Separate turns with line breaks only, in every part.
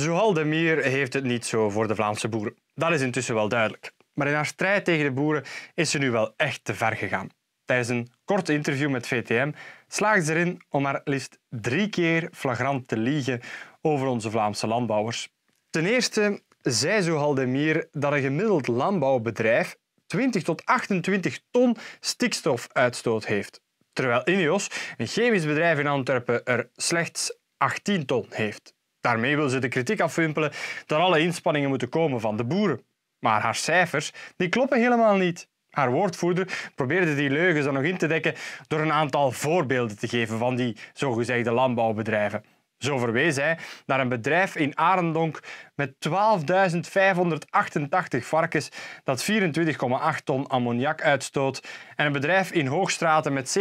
Zoal de Mier heeft het niet zo voor de Vlaamse boeren. Dat is intussen wel duidelijk. Maar in haar strijd tegen de boeren is ze nu wel echt te ver gegaan. Tijdens een kort interview met VTM slaagt ze erin om maar liefst drie keer flagrant te liegen over onze Vlaamse landbouwers. Ten eerste zei Zoal de Mier dat een gemiddeld landbouwbedrijf 20 tot 28 ton stikstofuitstoot heeft, terwijl Ineos, een chemisch bedrijf in Antwerpen, er slechts 18 ton heeft. Daarmee wil ze de kritiek afwimpelen dat alle inspanningen moeten komen van de boeren. Maar haar cijfers die kloppen helemaal niet. Haar woordvoerder probeerde die leugens dan nog in te dekken door een aantal voorbeelden te geven van die zogezegde landbouwbedrijven. Zo verwees hij naar een bedrijf in Arendonk met 12.588 varkens dat 24,8 ton ammoniak uitstoot en een bedrijf in Hoogstraten met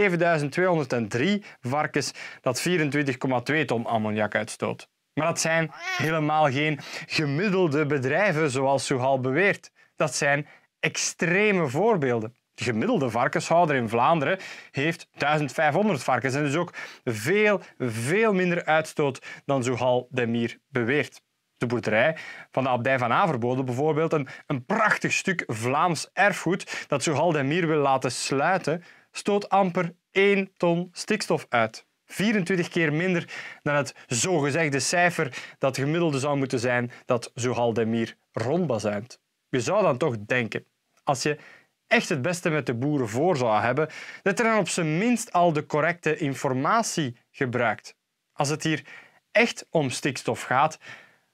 7.203 varkens dat 24,2 ton ammoniak uitstoot. Maar dat zijn helemaal geen gemiddelde bedrijven, zoals Soehal beweert. Dat zijn extreme voorbeelden. De gemiddelde varkenshouder in Vlaanderen heeft 1500 varkens en dus ook veel, veel minder uitstoot dan Soehal Demir beweert. De boerderij van de abdij van Averbode bijvoorbeeld, een, een prachtig stuk Vlaams erfgoed dat Soehal Demir wil laten sluiten, stoot amper 1 ton stikstof uit. 24 keer minder dan het zogezegde cijfer dat gemiddelde zou moeten zijn dat Zohaldemir rondbazuint. Je zou dan toch denken, als je echt het beste met de boeren voor zou hebben, dat er dan op zijn minst al de correcte informatie gebruikt. Als het hier echt om stikstof gaat,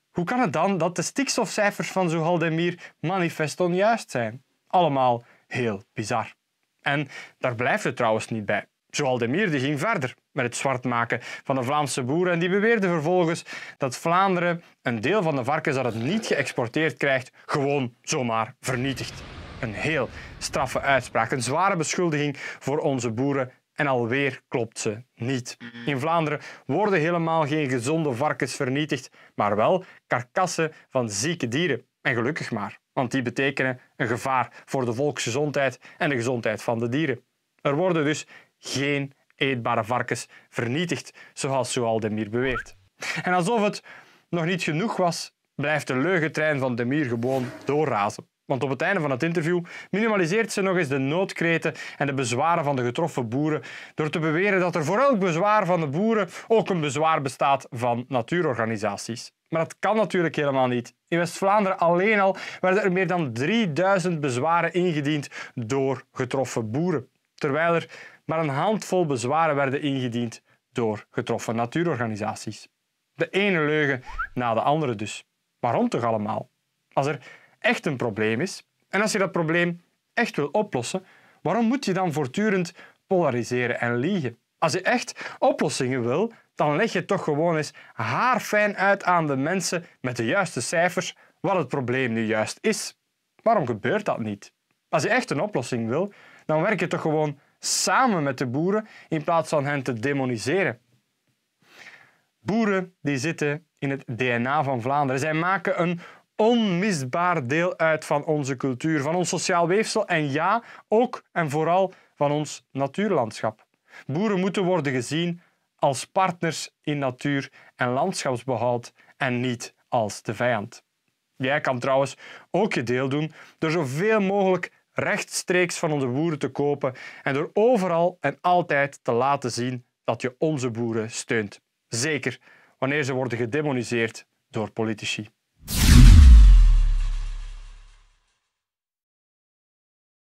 hoe kan het dan dat de stikstofcijfers van Zohaldemir manifest onjuist zijn? Allemaal heel bizar. En daar blijft het trouwens niet bij. Zoal de Mier die ging verder met het zwart maken van de Vlaamse boeren en die beweerde vervolgens dat Vlaanderen een deel van de varkens dat het niet geëxporteerd krijgt gewoon zomaar vernietigt. Een heel straffe uitspraak, een zware beschuldiging voor onze boeren en alweer klopt ze niet. In Vlaanderen worden helemaal geen gezonde varkens vernietigd, maar wel karkassen van zieke dieren. En gelukkig maar, want die betekenen een gevaar voor de volksgezondheid en de gezondheid van de dieren. Er worden dus geen eetbare varkens vernietigt, zoals Demir beweert. En alsof het nog niet genoeg was, blijft de leugentrein van Demir gewoon doorrazen. Want op het einde van het interview minimaliseert ze nog eens de noodkreten en de bezwaren van de getroffen boeren door te beweren dat er voor elk bezwaar van de boeren ook een bezwaar bestaat van natuurorganisaties. Maar dat kan natuurlijk helemaal niet. In West-Vlaanderen alleen al werden er meer dan 3000 bezwaren ingediend door getroffen boeren, terwijl er maar een handvol bezwaren werden ingediend door getroffen natuurorganisaties. De ene leugen na de andere dus. Waarom toch allemaal? Als er echt een probleem is en als je dat probleem echt wil oplossen, waarom moet je dan voortdurend polariseren en liegen? Als je echt oplossingen wil, dan leg je toch gewoon eens haarfijn uit aan de mensen met de juiste cijfers wat het probleem nu juist is. Waarom gebeurt dat niet? Als je echt een oplossing wil, dan werk je toch gewoon samen met de boeren in plaats van hen te demoniseren. Boeren die zitten in het DNA van Vlaanderen. Zij maken een onmisbaar deel uit van onze cultuur, van ons sociaal weefsel en ja, ook en vooral van ons natuurlandschap. Boeren moeten worden gezien als partners in natuur- en landschapsbehoud en niet als de vijand. Jij kan trouwens ook je deel doen door zoveel mogelijk rechtstreeks van onze boeren te kopen en door overal en altijd te laten zien dat je onze boeren steunt. Zeker wanneer ze worden gedemoniseerd door politici.